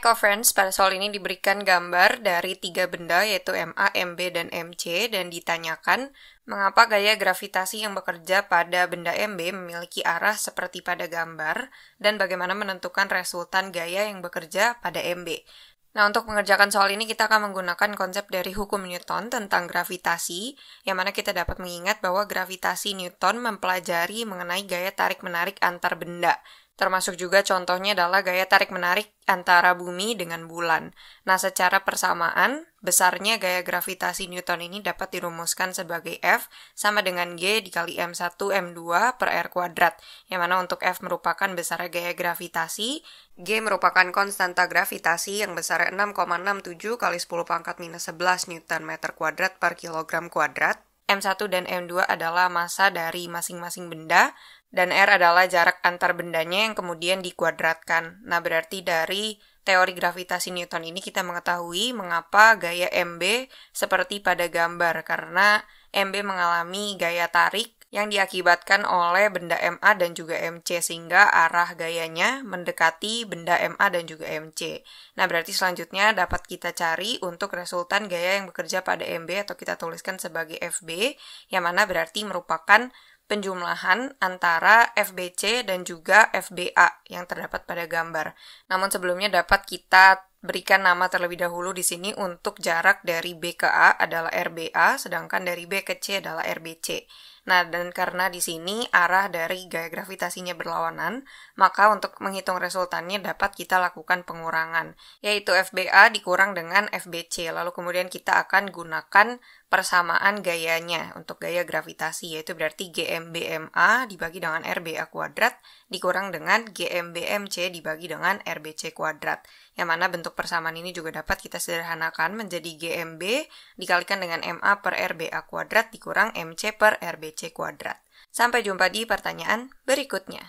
friends, pada soal ini diberikan gambar dari tiga benda yaitu MA, MB, dan MC dan ditanyakan mengapa gaya gravitasi yang bekerja pada benda MB memiliki arah seperti pada gambar dan bagaimana menentukan resultan gaya yang bekerja pada MB. Nah, untuk mengerjakan soal ini kita akan menggunakan konsep dari hukum Newton tentang gravitasi, yang mana kita dapat mengingat bahwa gravitasi Newton mempelajari mengenai gaya tarik-menarik antar benda. Termasuk juga contohnya adalah gaya tarik-menarik antara bumi dengan bulan. Nah, secara persamaan, besarnya gaya gravitasi Newton ini dapat dirumuskan sebagai F sama dengan G dikali M1 M2 per R kuadrat, yang mana untuk F merupakan besarnya gaya gravitasi, G merupakan konstanta gravitasi yang besarnya 6,67 kali 10 pangkat minus 11 Newton meter kuadrat per kilogram kuadrat, M1 dan M2 adalah massa dari masing-masing benda, dan R adalah jarak antar bendanya yang kemudian dikuadratkan. Nah, berarti dari teori gravitasi Newton ini kita mengetahui mengapa gaya MB seperti pada gambar, karena MB mengalami gaya tarik yang diakibatkan oleh benda MA dan juga MC sehingga arah gayanya mendekati benda MA dan juga MC. Nah, berarti selanjutnya dapat kita cari untuk resultan gaya yang bekerja pada MB atau kita tuliskan sebagai FB yang mana berarti merupakan penjumlahan antara FBC dan juga FBA yang terdapat pada gambar. Namun sebelumnya dapat kita berikan nama terlebih dahulu di sini untuk jarak dari B ke A adalah RBA, sedangkan dari B ke C adalah RBC. Nah, dan karena di sini arah dari gaya gravitasinya berlawanan, maka untuk menghitung resultannya dapat kita lakukan pengurangan, yaitu FBA dikurang dengan FBC, lalu kemudian kita akan gunakan persamaan gayanya untuk gaya gravitasi, yaitu berarti GMBMA dibagi dengan RBA kuadrat dikurang dengan GMBMC dibagi dengan RBC kuadrat, yang mana bentuk persamaan ini juga dapat kita sederhanakan menjadi GMB dikalikan dengan MA per RBA kuadrat dikurang MC per RBC C kuadrat. Sampai jumpa di pertanyaan berikutnya.